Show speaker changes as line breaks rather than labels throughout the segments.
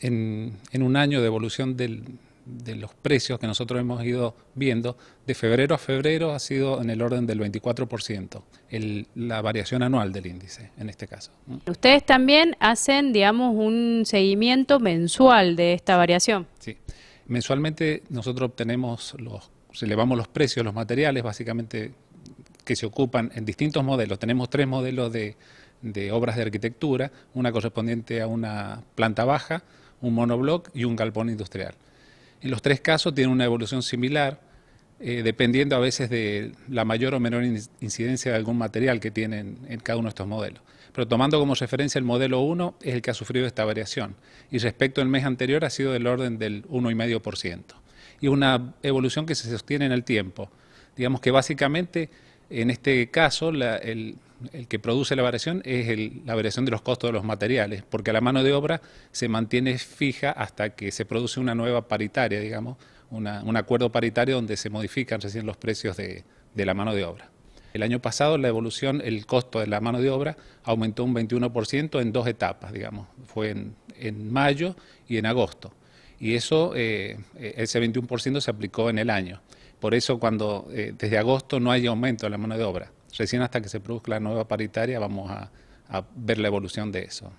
En, un año de evolución de los precios que nosotros hemos ido viendo, de febrero a febrero ha sido en el orden del 24%, la variación anual del índice en este caso.
Ustedes también hacen, digamos, un seguimiento mensual de esta variación.
Sí, mensualmente nosotros obtenemos los elevamos los precios, los materiales, básicamente que se ocupan en distintos modelos. Tenemos tres modelos de, obras de arquitectura, una correspondiente a una planta baja, un monobloc y un galpón industrial. En los tres casos tienen una evolución similar, eh, dependiendo a veces de la mayor o menor incidencia de algún material que tienen en cada uno de estos modelos. Pero tomando como referencia el modelo 1 es el que ha sufrido esta variación y respecto al mes anterior ha sido del orden del 1,5% y una evolución que se sostiene en el tiempo. Digamos que básicamente en este caso el, que produce la variación es la variación de los costos de los materiales, porque la mano de obra se mantiene fija hasta que se produce una nueva paritaria, digamos, un acuerdo paritario donde se modifican recién los precios de, la mano de obra. El año pasado la evolución, el costo de la mano de obra aumentó un 21% en dos etapas, digamos. Fue en mayo y en agosto y eso, eh, eh ese 21% se aplicó en el año. Por eso cuando eh, desde agosto no hay aumento de la mano de obra. Recién hasta que se produzca la nueva paritaria vamos a, ver la evolución de eso.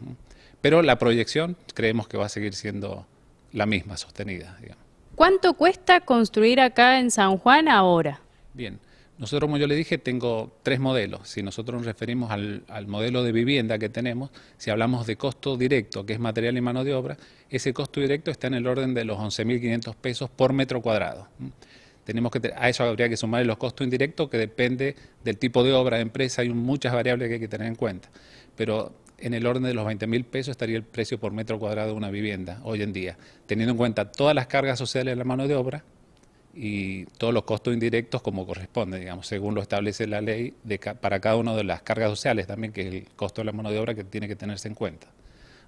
Pero la proyección creemos que va a seguir siendo la misma, sostenida.
¿Cuánto cuesta construir acá en San Juan ahora?
Bien, nosotros, como yo le dije, tengo tres modelos. Si nosotros nos referimos al, modelo de vivienda que tenemos, si hablamos de costo directo, que es material y mano de obra, ese costo directo está en el orden de los 11.500 pesos por metro cuadrado. Tenemos que, a eso habría que sumar los costos indirectos, que depende del tipo de obra, de empresa, hay muchas variables que hay que tener en cuenta. Pero en el orden de los 20.000 pesos estaría el precio por metro cuadrado de una vivienda hoy en día, teniendo en cuenta todas las cargas sociales de la mano de obra, y todos los costos indirectos como corresponde, digamos, según lo establece la ley para cada una de las cargas sociales también, que es el costo de la mano de obra que tiene que tenerse en cuenta.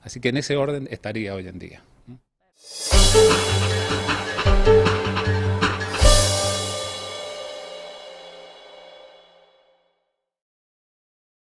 Así que en ese orden estaría hoy en día.